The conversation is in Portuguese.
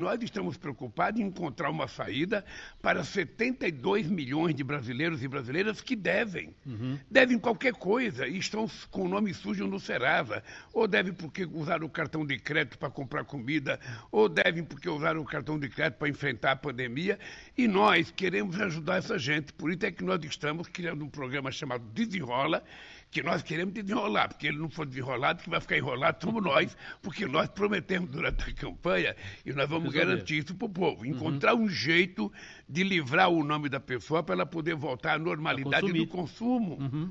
Nós estamos preocupados em encontrar uma saída para 72 milhões de brasileiros e brasileiras que devem. Uhum. Devem qualquer coisa e estão com o nome sujo no Serasa. Ou devem porque usaram o cartão de crédito para comprar comida, ou devem porque usaram o cartão de crédito para enfrentar a pandemia. E nós queremos ajudar essa gente. Por isso é que nós estamos criando um programa chamado Desenrola, que nós queremos desenrolar, porque ele não for desenrolado, que vai ficar enrolado somos nós, porque nós prometemos durante a campanha e nós vamos vamos garantir isso para o povo. Uhum. Encontrar uhum. um jeito de livrar o nome da pessoa para ela poder voltar à normalidade do consumo. Uhum.